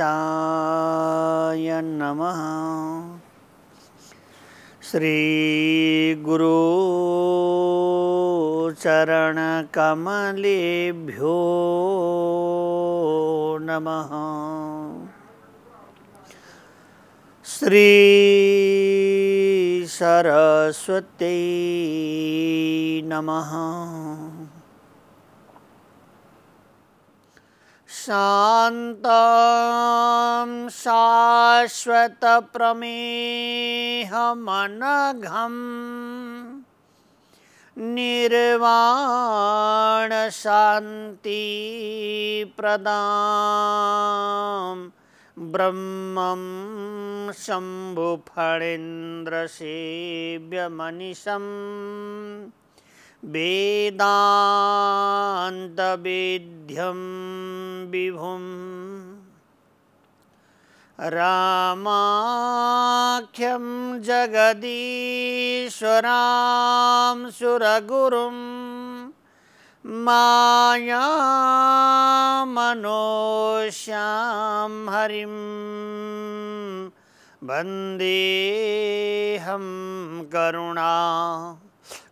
गणेशाय नमः श्रीगुरो चरणकमलेभ्यो नमः श्री सरस्वती नमः शान्तां शाश्वतप्रमेहमनघम् निर्वाणशान्तिप्रदाम् ब्रह्मं शम्भुफणीन्द्रसेव्यमनिशम् वेदान्तवेद्यं विभुम रामाख्यं जगदीश्वरां सुरगुरुं मायामनोश्यां हरिं वन्देऽहं करुणा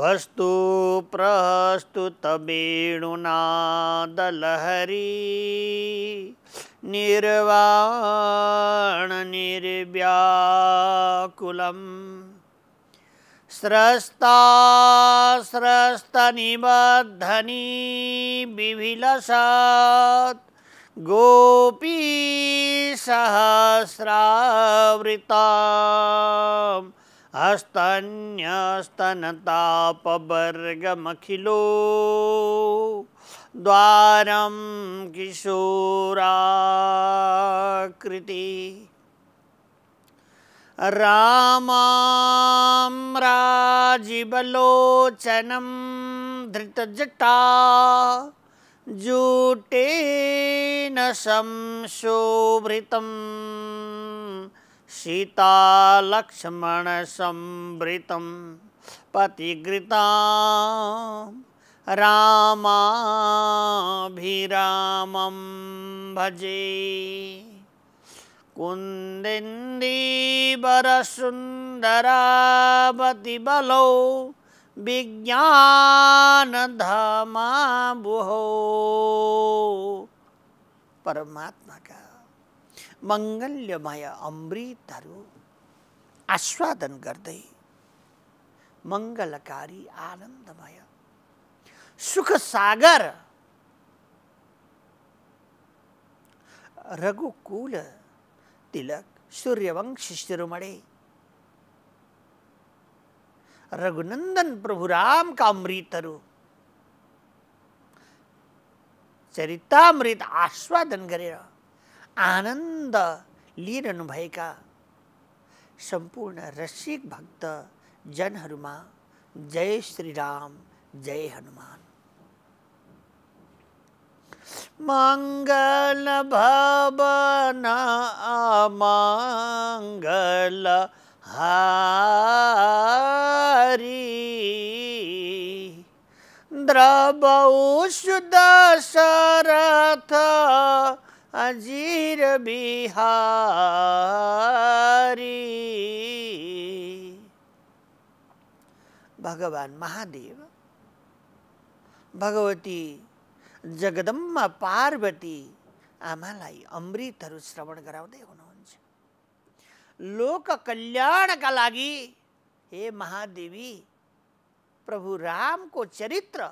वस्तु भस्तु प्रस्तुतवेणुनादलहरी निर्वाणनिर्व्याकुलम् स्रस्ता स्रस्त निबधनी स्रस्तनिबद्धनी गोपी गोपीसहस्रावृता हस्तन्यस्तनतापवर्गमखिलो द्वारं किशोराकृति रामां राजीवलोचनं धृतजटा जूटेन संशोभृतम् सीतालक्ष्मणसम्भृतं पतिगृता रामाभिरामं भजे बलो धमा बुहो परमात्मा मंगल्यमय अमृत आस्वादन करते मंगलकारी आनंदमय सुख सागर रघुकूल तिलक सूर्यवंश शिरोमणि रघुनंदन प्रभु राम का अमृतरु चरितामृत आस्वादन करेगा आनंद ली रह संपूर्ण रसिक भक्त में जय श्री राम जय हनुमान मंगल भवन मंगल हारी शुद्ध सुदशरथ अजीर बिहारी भगवान महादेव भगवती जगदम्मा पार्वती आमालाई अमृत श्रवण कराते हुनुहुन्छ लोक का लगी हे महादेवी प्रभु को चरित्र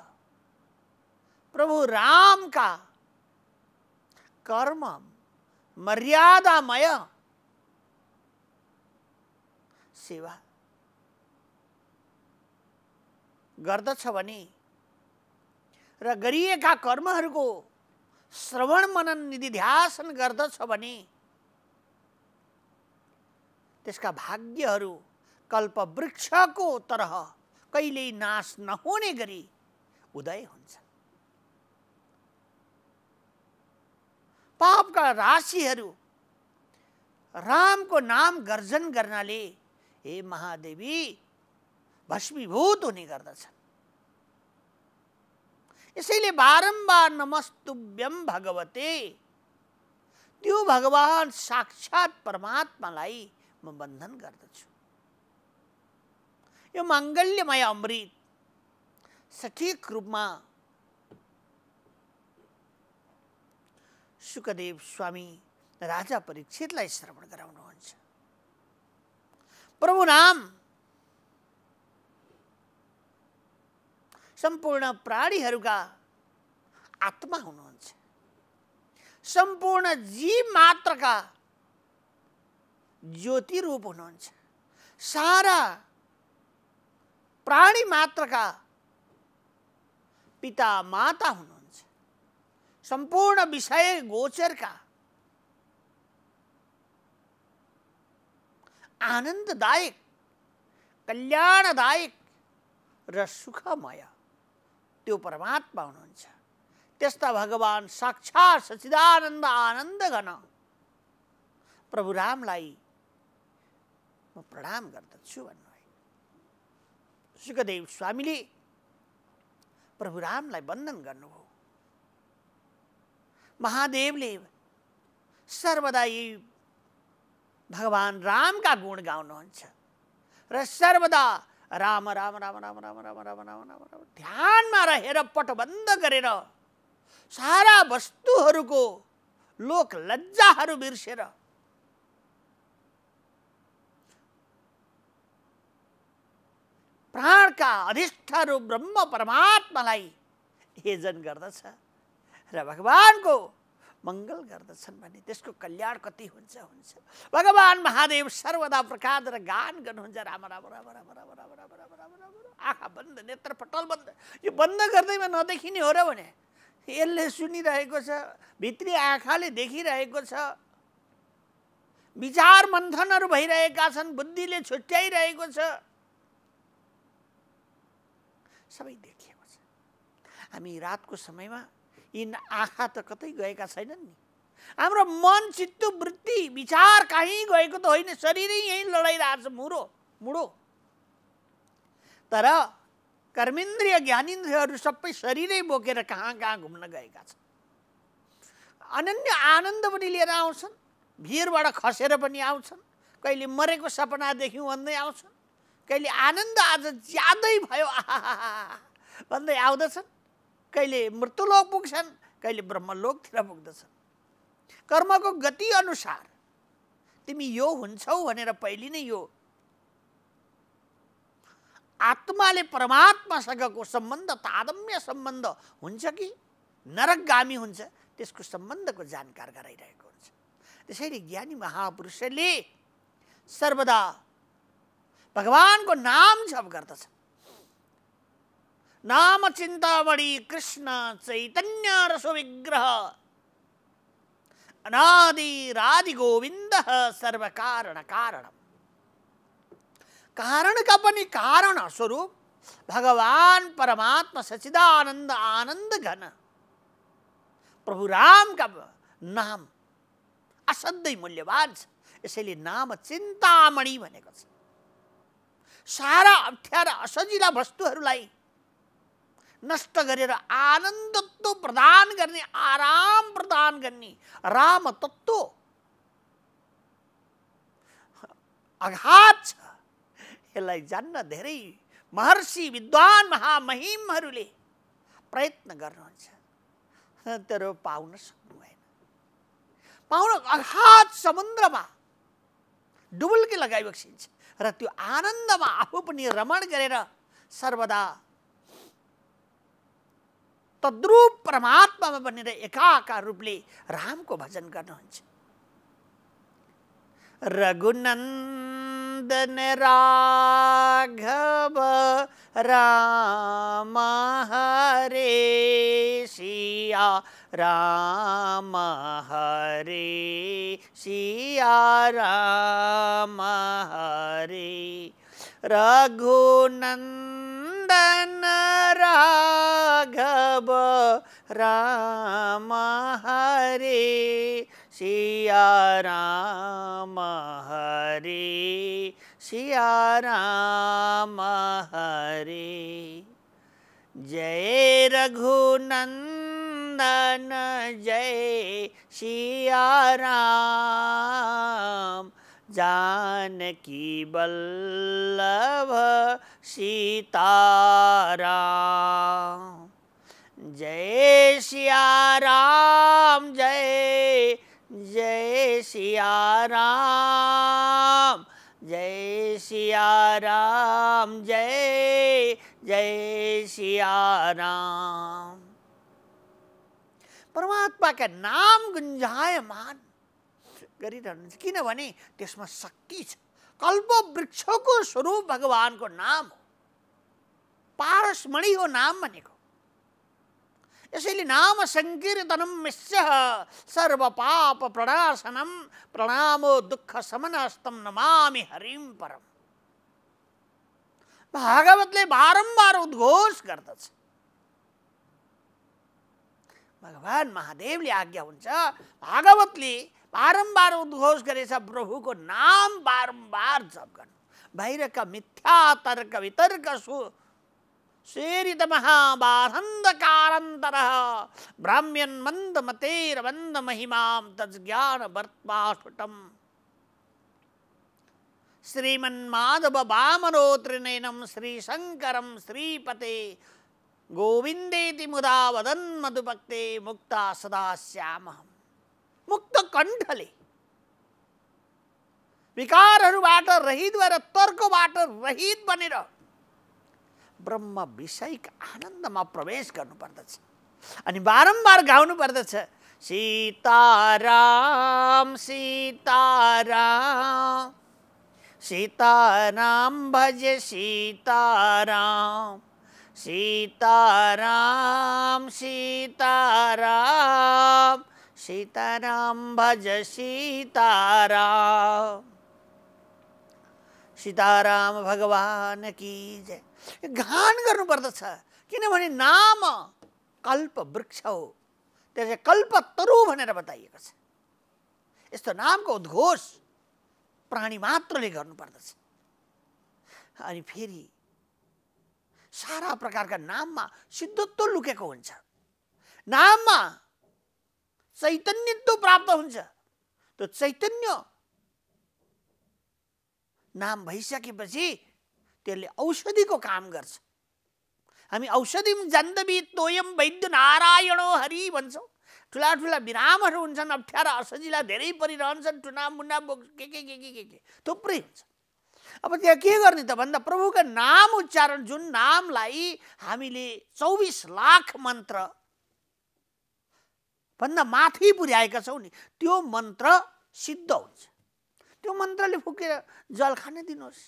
प्रभु राम का कर्म मर्यादामय सेवा गर्दछ भने र गरिएका कर्महरूको श्रवण मनन निधिध्यासन गर्दछ भने त्यसका भाग्यहरू कल्पवृक्षको तरह कहिल्यै नाश नहुने गरी उदय हुन्छन् का राम को नाम गर्जन करना हे महादेवी भस्मीभूत होने गद इसलिए बारम्बार नमस्तुभ्यम भगवते त्यो भगवान साक्षात परमात्मा म बन्धन गर्दछु यो माङ्गल्यमय अमृत रूप में सुखदेव स्वामी राजा परीक्षितलाई श्रवण गराउनुहुन्छ प्रभु नाम सम्पूर्ण प्राणीहरूका आत्मा हुनुहुन्छ सम्पूर्ण जीव मात्रका ज्योति रूप हुनुहुन्छ सारा प्राणी मात्रका पिता माता हुनुहुन्छ सम्पूर्ण विषय गोचरका आनन्ददायक कल्याणदायक र सुखमय त्यो परमात्मा हुनुहुन्छ त्यस्ता भगवान् साक्षात् सचिदानन्द आनन्द घन प्रभु रामलाई म प्रणाम गर्दछु भन्नुभयो सुखदेव स्वामीले प्रभु रामलाई वन्दन गर्नुभयो महादेवले सर्वदा यी भगवान रामका गुण गाउनुहुन्छ र सर्वदा राम राम राम राम राम राम राम राम राम राम ध्यानमा रहेर पटबन्द गरेर सारा वस्तुहरूको लोक लज्जाहरू बिर्सेर प्राणका अधिष्ठहरू ब्रह्म परमात्मालाई हेजन गर्दछ र भगवान्को मङ्गल गर्दछन् भने त्यसको कल्याण कति हुन्छ हुन्छ भगवान् महादेव सर्वदा प्रकाद र गान गर्नुहुन्छ राम राम राम राम राम राम राम राम राम राम आँखा बन्द नेत्र पटल बन्द यो बन्द गर्दैमा नदेखिने हो र भने यसले सुनिरहेको छ भित्री आँखाले देखिरहेको छ विचार मन्थनहरू भइरहेका छन् बुद्धिले छुट्याइरहेको छ सबै देखिएको छ हामी रातको समयमा यिन आँखा त कतै गएका छैनन् नि हाम्रो मन चित्त वृत्ति विचार कहीँ गएको त होइन शरीरै यहीँ लडाइरहेको छ मुरो मुडो तर कर्मेन्द्रिय ज्ञानेन्द्रियहरू सबै शरीरै बोकेर कहाँ कहाँ घुम्न गएका छन् अनन्य आनन्द पनि लिएर आउँछन् भिरबाट खसेर पनि आउँछन् कहिले मरेको सपना देख्यौँ भन्दै आउँछन् कहिले आनन्द आज ज्यादै भयो आहा भन्दै आउँदछन् कहिले मृत्युलोक पुग्छन् कहिले ब्रह्मलोकतिर पुग्दछन् कर्मको गति अनुसार तिमी यो हुन्छौ भनेर पहिले नै यो आत्माले परमात्मासँगको सम्बन्ध तादम्य सम्बन्ध हुन्छ कि नरकगामी हुन्छ त्यसको सम्बन्धको जानकार गराइरहेको हुन्छ त्यसैले ज्ञानी महापुरुषले सर्वदा भगवानको नाम जप गर्दछन् नाम चिंतामणि कृष्ण चैतन्य रस विग्रह अनादि गोविंद सर्व कारण कारण कारण का बनी कारण स्वरूप भगवान परमात्मा सचिदानंद आनंद घन प्रभु राम का नाम असद मूल्यवान इसलिए नाम चिंतामणि सारा अप्ठारा असजिला वस्तुहरूलाई नष्ट गरेर आनन्दत्व प्रदान गर्ने आराम प्रदान गर्ने राम तत्त्व अघात छ यसलाई जान्न धेरै महर्षि विद्वान महामहिमहरूले प्रयत्न गर्नुहुन्छ तर पाउन सक्नु भएन पाउन अघात समुद्रमा डुबुल्की लगाइबक्सिन्छ र त्यो आनन्दमा आफू पनि रमण गरेर सर्वदा तद्रूप परमात्मा में बनेर एकाकार रूप से राम को भजन कर रघुनंदन राघव राम हरे सिया राम हरे सिया राम हरे रघुनंदन राघव राम हरे सिया राम हरे सिया राम हरे जय रघुनंदन जय सिया राम जानकी बल्लभ सीताराम जय सिया राम जय जय सिया राम जय सिया राम जय जय सिया राम परमात्मा का नाम गुंजायमान क्योंकि शक्ति कल्प वृक्ष को स्वरूप भगवान को नाम हो पारसमणि हो नाम बने इसलिए नाम सङ्कीर्तनम मिश्य सर्व पाप प्रणाशनम प्रणामो समन समनस्तम नमा हरिम परम भागवत ने बारम्बार उद्घोष भगवान महादेव ने आज्ञा हो भागवत ने बारंबार उद्घोष करे सब प्रभु को नाम बारंबार जप गर्नु बाहिरका मिथ्या तर्क वितर्क सु शेरितमः बाधन्धकारन्तरः भ्राम्यन्मन्दमतेर्वन्दमहिमां तज्ज्ञानवर्त्मास्फुटम् श्रीमन्माधव वामनो त्रिनयनं श्रीशङ्करं श्रीपते गोविन्देति मुदा वदन्मधुभक्ते मुक्ता सदा श्यामः मुक्त कण्ठले विकारहरूबाट रहित भएर तर्कबाट रहित बनेर ब्रह्म विषयक आनन्दमा प्रवेश गर्नुपर्दछ अनि बारम्बार गाउनु पर्दछ सीताराम सीताराम सीताराम भज सीताराम सीताराम सीताराम सीताराम भज सीतारा सीताराम भगवान की जय घान गर्नुपर्दछ किनभने नाम कल्प वृक्ष हो त्यसले कल्प तरु भनेर बताइएको छ यस्तो नामको उद्घोष प्राणी मात्रले गर्नुपर्दछ अनि फेरि सारा प्रकारका नाममा सिद्धत्व लुकेको हुन्छ नाममा चैतन्यत्व प्राप्त हुन्छ त्यो चैतन्य नाम भइसकेपछि त्यसले औषधिको काम गर्छ हामी औषधि जन्दवी तोयम वैद्य नारायणो हरि भन्छौँ ठुला ठुला विरामहरू हुन्छन् अप्ठ्यारा असजिला धेरै परिरहन्छन् टुना मुन्ना बोक के के के के के के थुप्रै हुन्छ अब त्यहाँ के गर्ने त भन्दा प्रभुको नाम उच्चारण जुन नामलाई हामीले चौबिस लाख मन्त्र भन्दा माथि पुर्याएका छौँ नि त्यो मन्त्र सिद्ध हुन्छ त्यो मन्त्रले फुकेर जल खान दिनुहोस्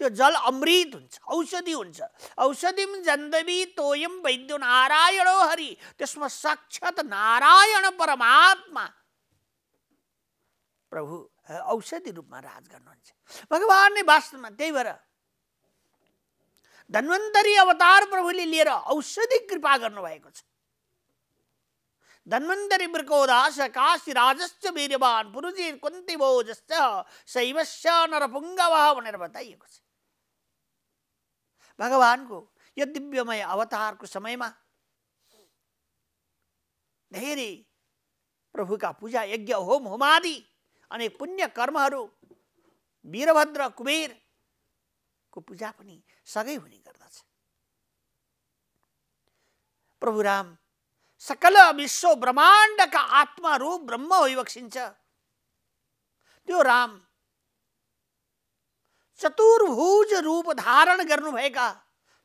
त्यो जल अमृत हुन्छ औषधि हुन्छ औषधिम जन्दवी तोयम वैद्य नारायण हरि त्यसमा साक्षत नारायण परमात्मा प्रभु औषधि रूपमा राज गर्नुहुन्छ नै वास्तवमा त्यही भएर धन्वन्तरी अवतार प्रभुले लिएर औषधि कृपा गर्नुभएको छ ಧನ್ವಂತರಿಮೃಕೋದಾಶ ಕಾಶಿರಾಜಶ್ಚ ವೀರ್ಯವಾನ್ ಪುರುಜಿ ಕುಂತಿಭೋಜಶ್ಚ ಶೈವಶ್ಯ ನರಪುಂಗವ भनेर बताइएको छ भगवान्को यो दिव्यमय अवतारको समयमा धेरै प्रभुका पूजा यज्ञ होम होमादि अनेक पुण्य कर्महरू वीरभद्र कुबेरको पूजा पनि सगै हुने गर्दछ राम सकल ಸಕಲ ವಿಶ್ವ ಬ್ರಹ್ಮಾಂಡಕ ಆತ್ಮರು ಬ್ರಹ್ಮ ವೈವಕ್ಷಿಂಚ त्यो राम चतुर्भुज रूप धारण गर्नुभएका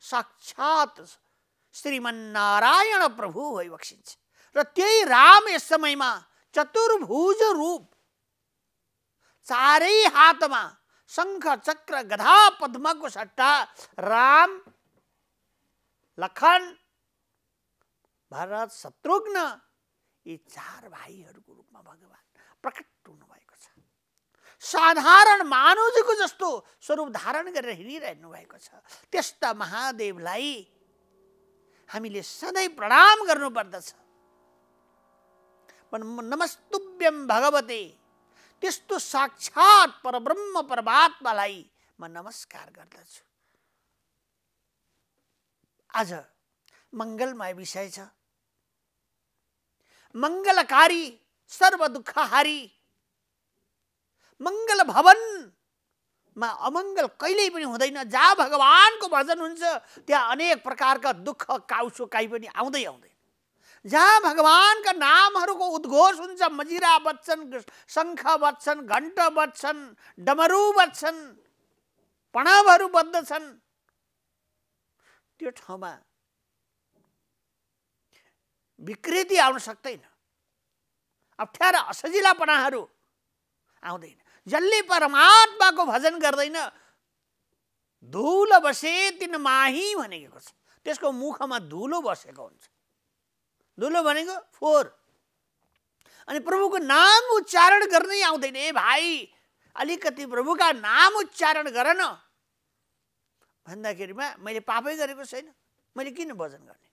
साक्षात श्रीमन्नारायण प्रभु वैवक्षिन्छ र त्यही राम यस समयमा चतुर्भुज रूप चारै हातमा शङ्ख चक्र गधा पद्मको सट्टा राम लखन भरत शत्रुघ्न यी चार भाइहरूको रूपमा भगवान् प्रकट हुनुभएको छ साधारण मानुजीको जस्तो स्वरूप धारण गरेर हिँडिरहनु भएको छ त्यस्ता महादेवलाई हामीले सधैँ प्रणाम गर्नुपर्दछ नमस्तुभ्यम भगवते त्यस्तो साक्षात् परब्रह्म परमात्मालाई म नमस्कार गर्दछु आज मङ्गलमय विषय छ मंगलकारी सर्वदुखहारी मङ्गल भवनमा अमङ्गल कहिल्यै पनि हुँदैन जहाँ भगवान्को भजन हुन्छ त्यहाँ अनेक प्रकारका दुःख काउसोकाइ पनि आउँदै आउँदैन जहाँ भगवान्का नामहरूको उद्घोष हुन्छ मजिरा बच्छन् शङ्ख बच्छन् घण्ट बच्छन् डमरु बज्छन् बद्ध छन् त्यो ठाउँमा विकृति आउन सक्दैन अप्ठ्यारा असजिलापनाहरू आउँदैन जसले परमात्माको भजन गर्दैन धुलो बसे तिन माही भनेको छ त्यसको मुखमा धुलो बसेको हुन्छ धुलो भनेको फोहोर अनि प्रभुको नाम उच्चारण गर्नै आउँदैन ए भाइ अलिकति प्रभुका नाम उच्चारण गर न भन्दाखेरिमा मैले पापै गरेको छैन मैले किन भजन गर्ने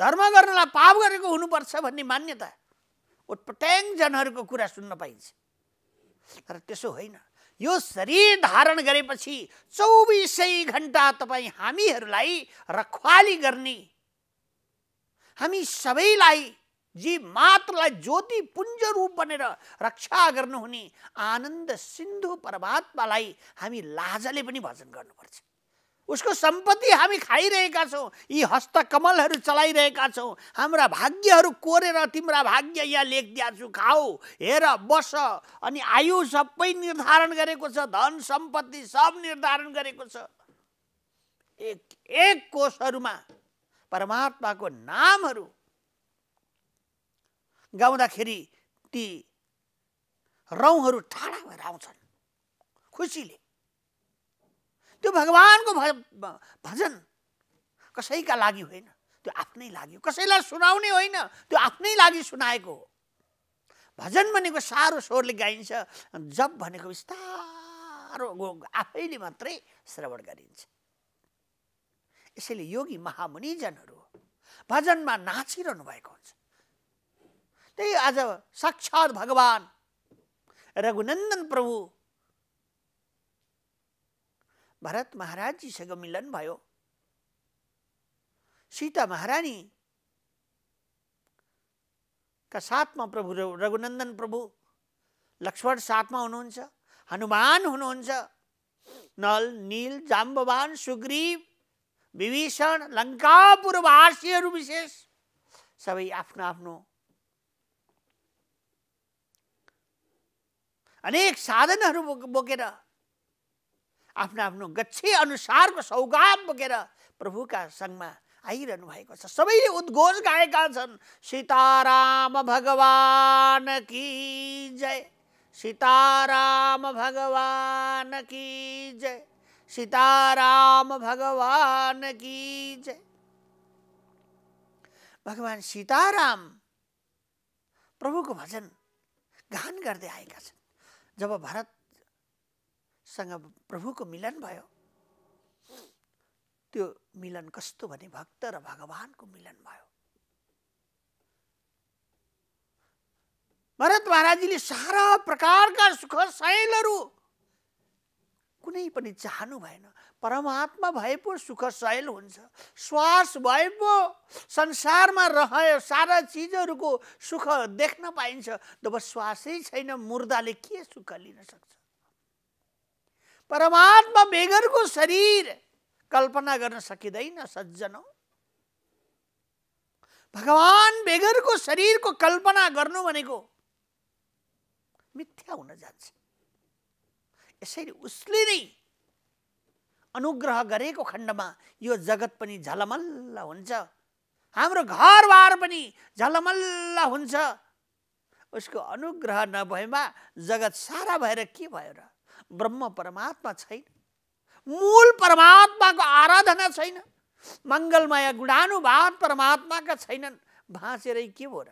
धर्म गर्नलाई पाप गरेको हुनुपर्छ भन्ने मान्यता उटपट्याङ जनहरूको कुरा सुन्न पाइन्छ तर त्यसो होइन यो शरीर धारण गरेपछि चौबिसै घन्टा तपाईँ हामीहरूलाई रखवाली गर्ने हामी सबैलाई जीव मात्रलाई ज्योति पुञ्ज रूप बनेर रक्षा गर्नुहुने आनन्द सिन्धु परमात्मालाई हामी लाजले पनि भजन गर्नुपर्छ उसको सम्पत्ति हामी खाइरहेका छौँ यी हस्तकमलहरू चलाइरहेका छौँ हाम्रा भाग्यहरू कोरेर तिम्रा भाग्य यहाँ लेखिदिया छु खाऊ हेर बस अनि आयु सबै निर्धारण गरेको छ धन सम्पत्ति सब निर्धारण गरेको छ एक एक कोषहरूमा परमात्माको नामहरू गाउँदाखेरि ती रौँहरू ठाडा भएर आउँछन् खुसीले त्यो भगवान्को भजन कसैका लागि होइन त्यो आफ्नै लागि कसैलाई सुनाउने होइन त्यो आफ्नै लागि सुनाएको हो भजन भनेको साह्रो स्वरले गाइन्छ जप भनेको बिस्तारो आफैले मात्रै श्रवण गरिन्छ यसैले योगी महामुनिजनहरू भजनमा नाचिरहनु भएको हुन्छ त्यही आज साक्षात् भगवान् रघुनन्दन प्रभु भरत महाराजजीसँग मिलन भयो सीता महारानी का साथमा प्रभु रघुनन्दन प्रभु लक्ष्मण साथमा हुनुहुन्छ हनुमान हुनुहुन्छ नल नील जाम्बवान सुग्रीव विभीषण लङ्कापुरवासीहरू विशेष सबै आफ्नो आफ्नो अनेक साधनहरू बोकेर आफ्नो आफ्नो गच्छे अनुसारको सौगात बोकेर प्रभुका सङ्घमा आइरहनु भएको छ सबैले उद्घोष गाएका छन् सीताराम भगवान कि जय सीताराम भगवान कि जय सीताराम भगवान कि जय भगवान सीताराम प्रभुको भजन गान गर्दै आएका छन् जब भरत सँग प्रभुको मिलन भयो त्यो मिलन कस्तो भने भक्त र भगवानको मिलन भयो भरत महाराजीले सारा प्रकारका सुख शैलहरू कुनै पनि चाहनु भएन परमात्मा भए पो सुख शैल हुन्छ श्वास भए पो संसारमा रह्यो सारा चिजहरूको सुख देख्न पाइन्छ जब श्वासै छैन मुर्दाले के सुख लिन सक्छ परमात्मा बेगरको शरीर कल्पना गर्न सकिँदैन सज्जनौ भगवान बेगरको शरीरको कल्पना गर्नु भनेको मिथ्या हुन जान्छ यसरी उसले नै अनुग्रह गरेको खण्डमा यो जगत पनि झलमल्ल हुन्छ हाम्रो घरबार पनि झलमल्ल हुन्छ उसको अनुग्रह नभएमा जगत सारा भएर के भयो र ब्रह्म परमात्मा छैन मूल परमात्माको आराधना छैन मङ्गलमय गुणानुवाद परमात्माका छैनन् भाँचेरै के भयो र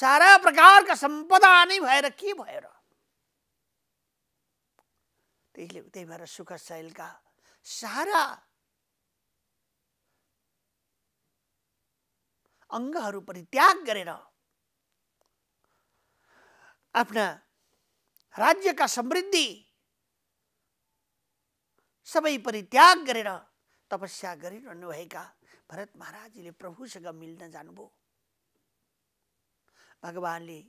सारा प्रकारका सम्पदा नै भएर के भयो र त्यसले त्यही भएर शैलका सारा अङ्गहरू परित्याग गरेर आफ्ना राज्यका समृद्धि सबै परित्याग गरेर तपस्या गरिरहनुभएका भरत महाराजले प्रभुसँग मिल्न जानुभयो भगवान्ले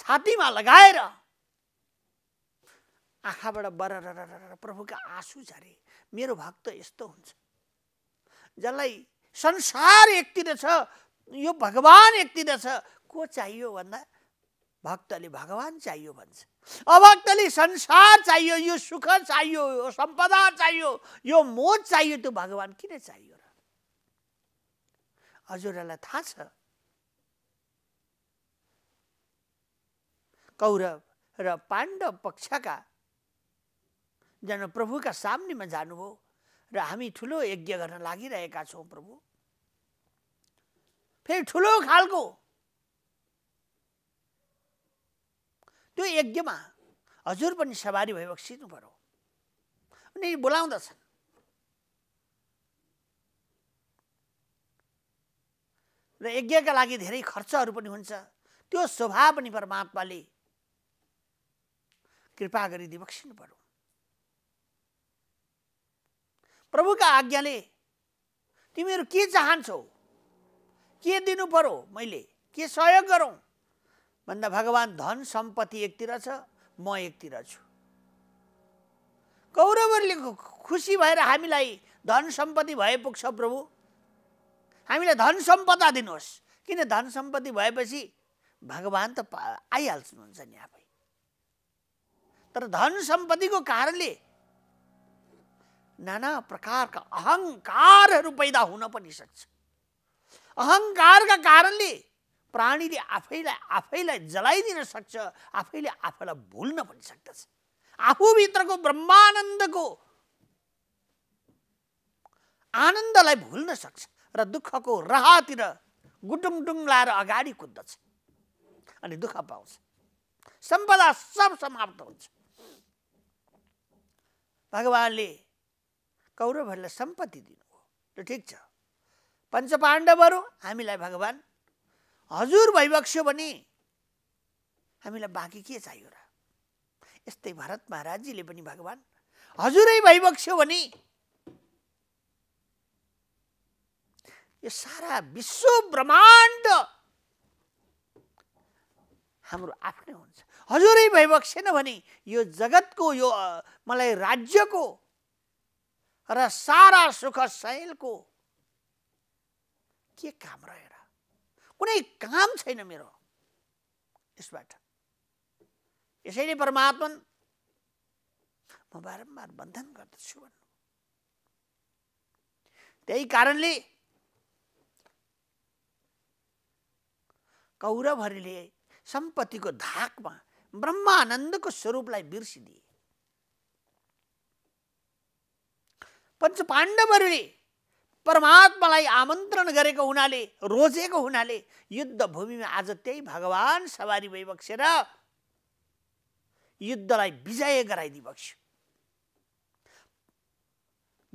छातीमा लगाएर आँखाबाट र प्रभुका आँसु झरे मेरो भक्त यस्तो हुन्छ जसलाई संसार एकतिर छ यो भगवान् एकतिर छ को चाहियो भन्दा भक्तले भगवान् चाहियो भन्छ अभक्तले संसार चाहियो यो सुख चाहियो यो सम्पदा चाहियो यो मोज चाहियो त्यो भगवान् किन चाहियो र हजुरहरूलाई थाहा छ कौरव र पाण्डव पक्षका जन प्रभुका सामनेमा जानुभयो र हामी ठुलो यज्ञ गर्न लागिरहेका छौँ प्रभु फेरि ठुलो खालको त्यो यज्ञमा हजुर पनि सवारी भइबक सिक्नु पर्यो अनि बोलाउँदछन् र यज्ञका लागि धेरै खर्चहरू पनि हुन्छ त्यो स्वभाव पनि परमात्माले कृपा गरी दिवक्सिनु पर्यो प्रभुका आज्ञाले तिमीहरू के चाहन्छौ के दिनु पर्यो मैले के सहयोग गरौँ भन्दा भगवान् धन सम्पत्ति एकतिर छ म एकतिर छु कौरवहरूले खुसी भएर हामीलाई धन सम्पत्ति भए पुग्छ प्रभु हामीलाई धन सम्पदा दिनुहोस् किन धन सम्पत्ति भएपछि भगवान् त आइहाल्नुहुन्छ नि आफै तर धन सम्पत्तिको कारणले नाना प्रकारका अहङ्कारहरू पैदा हुन पनि सक्छ अहङ्कारका कारणले प्राणीले आफैलाई आफैलाई जलाइदिन सक्छ आफैले आफैलाई भुल्न पनि सक्दछ आफूभित्रको ब्रह्मानन्दको आनन्दलाई भुल्न सक्छ र दुःखको राहतिर गुटुङटुङ लाएर अगाडि कुद्दछ अनि दुःख पाउँछ सम्पदा सब समाप्त हुन्छ भगवान्ले कौरवहरूलाई सम्पत्ति दिनुभयो त्यो ठिक छ पञ्चपाण्डवहरू हामीलाई भगवान् हजुर भइबस्यो भने हामीलाई बाँकी के चाहियो र यस्तै भरत महाराजीले पनि भगवान् हजुरै भइबस्यो भने यो सारा विश्व ब्रह्माण्ड हाम्रो आफ्नै हुन्छ हजुरै भइबक्सेन भने यो जगतको यो मलाई राज्यको र सारा सुख शैलको के काम रहेर कुनै काम छैन मेरो यसबाट यसैले परमात्मन म बारम्बार बन्धन गर्दछु भन्नु त्यही कारणले कौरवहरूले सम्पत्तिको धाकमा ब्रह्मानन्दको स्वरूपलाई बिर्सिदिए पञ्च पाण्डवहरूले परमात्मालाई आमन्त्रण गरेको हुनाले रोजेको हुनाले भूमिमा आज त्यही भगवान् सवारी भइबक्सेर युद्धलाई विजय गराइदिइबक्स्यो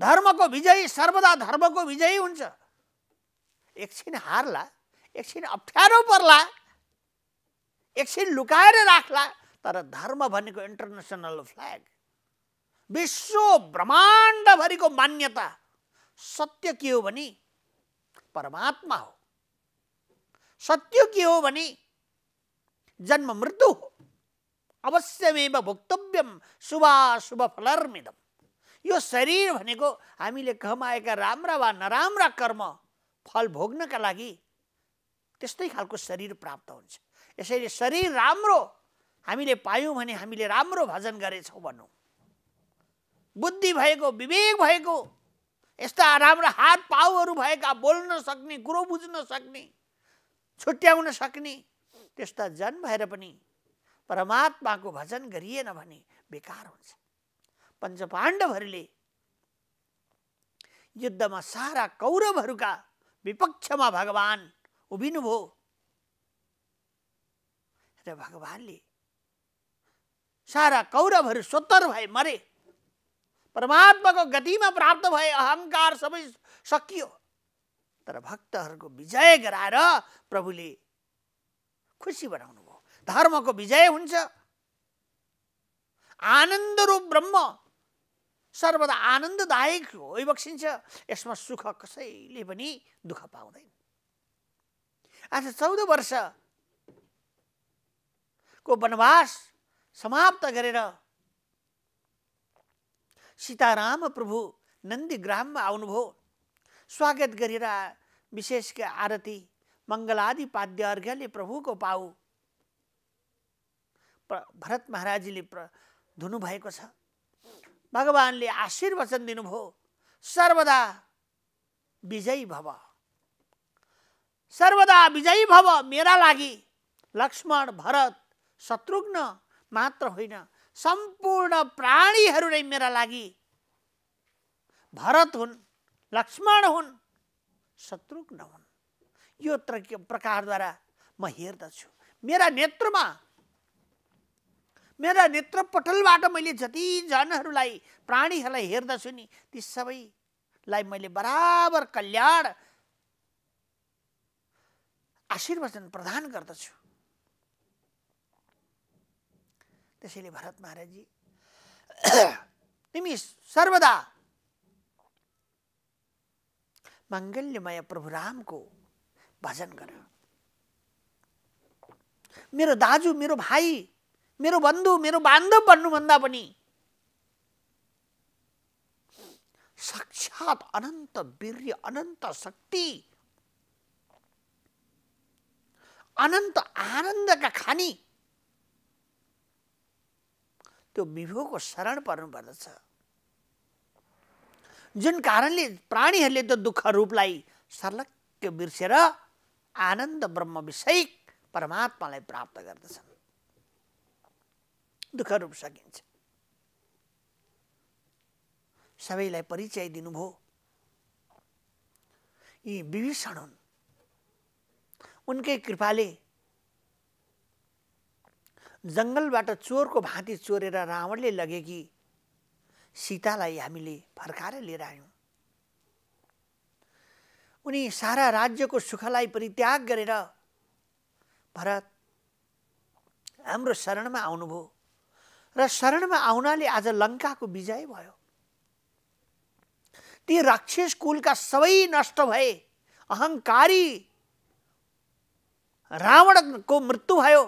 धर्मको विजय सर्वदा धर्मको विजय हुन्छ एकछिन हार्ला एकछिन अप्ठ्यारो पर्ला एकछिन लुकाएर राख्ला तर धर्म भनेको इन्टरनेसनल फ्ल्याग विश्व ब्रह्माण्डभरिको मान्यता सत्य के हो भने परमात्मा हो सत्य के हो भने जन्म मृत्यु हो अवश्यमेव भोक्तव्यम शुभ फलर्मिदम यो शरीर भनेको हामीले कमाएका राम्रा वा नराम्रा कर्म फल भोग्नका लागि त्यस्तै खालको शरीर प्राप्त हुन्छ यसैले शरीर राम्रो हामीले पायौँ भने हामीले राम्रो भजन गरेछौँ भनौँ बुद्धि भएको विवेक भएको यस्ता राम्रा हात पाउहरू भएका बोल्न सक्ने कुरो बुझ्न सक्ने छुट्याउन सक्ने त्यस्ता जन भएर पनि परमात्माको भजन गरिएन भने बेकार हुन्छ पञ्चपाण्डवहरूले युद्धमा सारा कौरवहरूका विपक्षमा भगवान् उभिनुभयो र भगवान्ले सारा कौरवहरू स्वतर भए मरे परमात्माको गतिमा प्राप्त भए अहङ्कार सबै सकियो तर भक्तहरूको विजय गराएर प्रभुले खुसी बनाउनु भयो धर्मको विजय हुन्छ आनन्द रूप ब्रह्म सर्वदा आनन्ददायक होइबक्सिन्छ यसमा सुख कसैले पनि दुःख पाउँदैन आज चौध वर्षको वनवास समाप्त गरेर सीताराम प्रभु ग्राममा आउनुभयो स्वागत गरेर विशेष आरती मङ्गलादि पाद्य अर्घ्यले प्रभुको पाउ भरत महाराजले प्र धुनुभएको छ भगवान्ले आशीर्वचन दिनुभयो सर्वदा विजयी भव सर्वदा विजयी भव मेरा लागि लक्ष्मण भरत शत्रुघ्न मात्र होइन सम्पूर्ण प्राणीहरू नै मेरा लागि भरत हुन् लक्ष्मण हुन् शत्रुघ्न हुन् यो प्रकारद्वारा म हेर्दछु मेरा नेत्रमा मेरा नेत्रपटलबाट मैले जति जनहरूलाई प्राणीहरूलाई हेर्दछु नि ती सबैलाई मैले बराबर कल्याण आशीर्वचन प्रदान गर्दछु त्यसैले भरत महाराजी, तिमी सर्वदा माङ्गल्यमय प्रभु रामको भजन गर मेरो दाजु मेरो भाइ मेरो बन्धु मेरो बान्धव भन्नुभन्दा पनि साक्षात् अनन्त वीर्य अनन्त शक्ति अनन्त आनन्दका खानी त्यो बिभोको शरण पर्नुपर्दछ जुन कारणले प्राणीहरूले त्यो दुःख रूपलाई सर्लक्क बिर्सेर आनन्द ब्रह्म विषय परमात्मालाई प्राप्त गर्दछन् दुःख रूप सकिन्छ सबैलाई परिचय दिनुभयो यी विभीषण हुन् उनकै कृपाले जङ्गलबाट चोरको भाँति चोरेर रावणले लगेकी सीतालाई हामीले फर्काएर लिएर आयौँ उनी सारा राज्यको सुखलाई परित्याग गरेर भरत हाम्रो शरणमा आउनुभयो र शरणमा आउनाले आज लङ्काको विजय भयो ती राक्षस कुलका सबै नष्ट भए अहङ्कारी रावणको मृत्यु भयो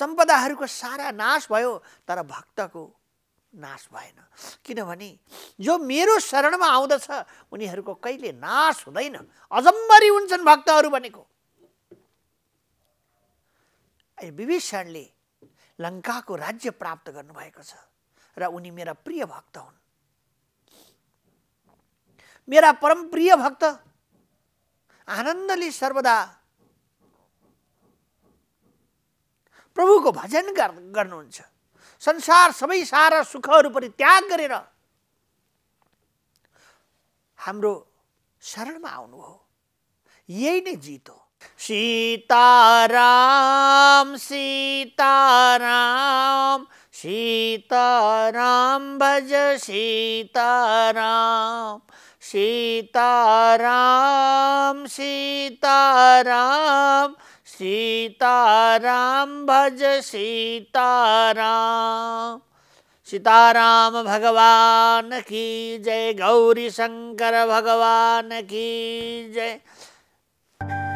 सम्पदाहरूको सारा नाश भयो तर भक्तको नाश भएन किनभने जो मेरो शरणमा आउँदछ उनीहरूको कहिले नाश हुँदैन अजम्बरी हुन्छन् भक्तहरू भनेको विभीषणले लङ्काको राज्य प्राप्त गर्नुभएको छ र उनी मेरा प्रिय भक्त हुन् मेरा परम प्रिय भक्त आनन्दले सर्वदा प्रभुको भजन गर्नुहुन्छ संसार सबै सारा सुखहरू त्याग गरेर हाम्रो शरणमा आउनु हो यही नै जित हो सीताराम सीताराम सीताराम भज सीताराम सीताराम सीताराम सीताराम भज सीताराम सीताराम भगवान की जय गौरी शंकर भगवान की जय